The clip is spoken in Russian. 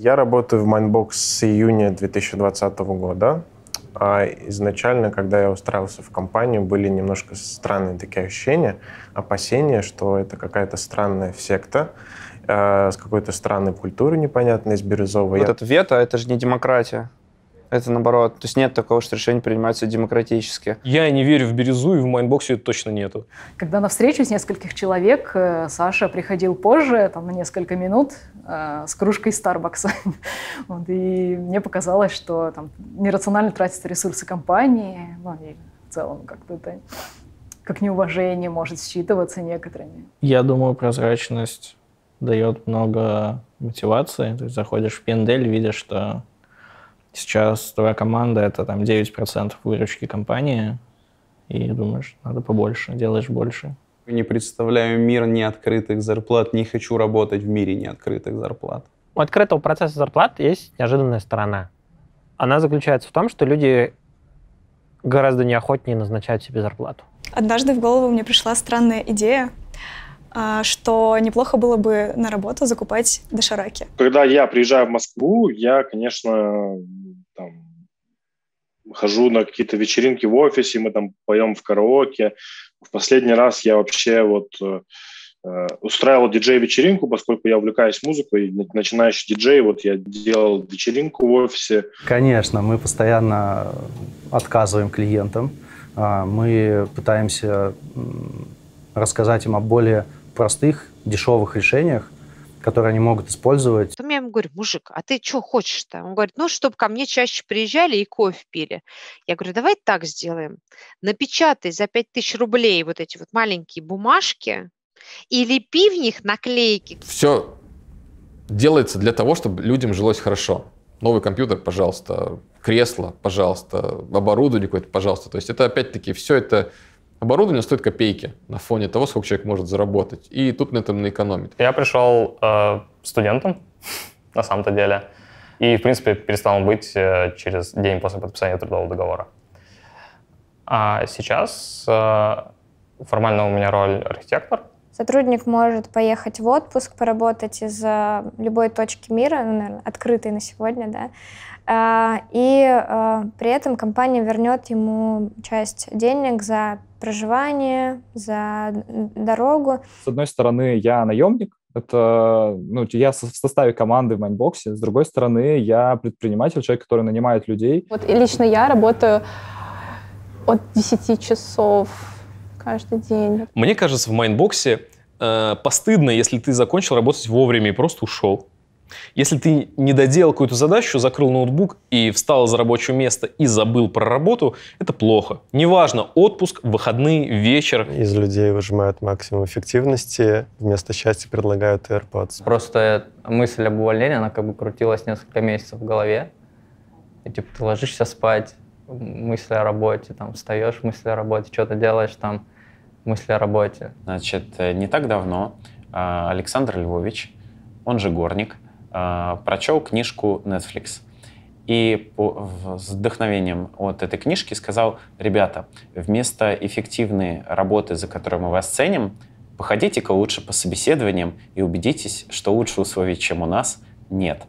Я работаю в Mindbox с июня 2020 года. А изначально, когда я устраивался в компанию, были немножко странные такие ощущения, опасения, что это какая-то странная секта, э, с какой-то странной культурой непонятной, с бирюзовой. Вот я... это вето, а это же не демократия. Это наоборот. То есть нет такого, что решения принимаются демократически. Я не верю в Березу, и в Майнбоксе это точно нету. Когда на встречу с нескольких человек э, Саша приходил позже, там на несколько минут, э, с кружкой Старбакса. вот, и мне показалось, что там нерационально тратятся ресурсы компании, ну и в целом как-то это как неуважение может считываться некоторыми. Я думаю, прозрачность дает много мотивации. то есть заходишь в Пендель, видишь, что Сейчас твоя команда — это там 9% выручки компании, и думаешь, надо побольше, делаешь больше. Не представляю мир неоткрытых зарплат, не хочу работать в мире неоткрытых зарплат. У открытого процесса зарплат есть неожиданная сторона. Она заключается в том, что люди гораздо неохотнее назначают себе зарплату. Однажды в голову мне пришла странная идея а, что неплохо было бы на работу закупать дошираки. Когда я приезжаю в Москву, я, конечно, там, хожу на какие-то вечеринки в офисе, мы там поем в караоке. В последний раз я вообще вот э, э, устраивал диджей-вечеринку, поскольку я увлекаюсь музыкой, начинающий диджей, вот я делал вечеринку в офисе. Конечно, мы постоянно отказываем клиентам, а, мы пытаемся рассказать им о более простых, дешевых решениях, которые они могут использовать. я ему говорю, мужик, а ты что хочешь-то? Он говорит, ну, чтобы ко мне чаще приезжали и кофе пили. Я говорю, давай так сделаем. Напечатай за 5000 рублей вот эти вот маленькие бумажки и лепи в них наклейки. Все делается для того, чтобы людям жилось хорошо. Новый компьютер, пожалуйста, кресло, пожалуйста, оборудование какое-то, пожалуйста. То есть это опять-таки все это Оборудование стоит копейки на фоне того, сколько человек может заработать. И тут на этом наэкономит. Я пришел э, студентом, на самом-то деле. И, в принципе, перестал быть э, через день после подписания трудового договора. А сейчас э, формально у меня роль архитектор. Сотрудник может поехать в отпуск, поработать из э, любой точки мира, ну, наверное, открытой на сегодня, да, э, и при этом компания вернет ему часть денег за проживание, за дорогу. С одной стороны, я наемник, это, ну, я в составе команды в Майнбоксе. С другой стороны, я предприниматель, человек, который нанимает людей. Вот и лично я работаю от 10 часов каждый день. Мне кажется, в Майнбоксе э, постыдно, если ты закончил работать вовремя и просто ушел. Если ты не доделал какую-то задачу, закрыл ноутбук и встал за рабочее место и забыл про работу, это плохо. Неважно, отпуск, выходные, вечер. Из людей выжимают максимум эффективности, вместо счастья предлагают AirPods. Просто мысль об увольнении, она как бы крутилась несколько месяцев в голове. И типа ты ложишься спать, мысли о работе, там встаешь, мысли о работе, что-то делаешь, там мысли о работе. Значит, э, не так давно а, Александр Львович, он же Горник, Э, прочел книжку Netflix. И с вдохновением от этой книжки сказал, ребята, вместо эффективной работы, за которую мы вас ценим, походите-ка лучше по собеседованиям и убедитесь, что лучше условий, чем у нас, нет.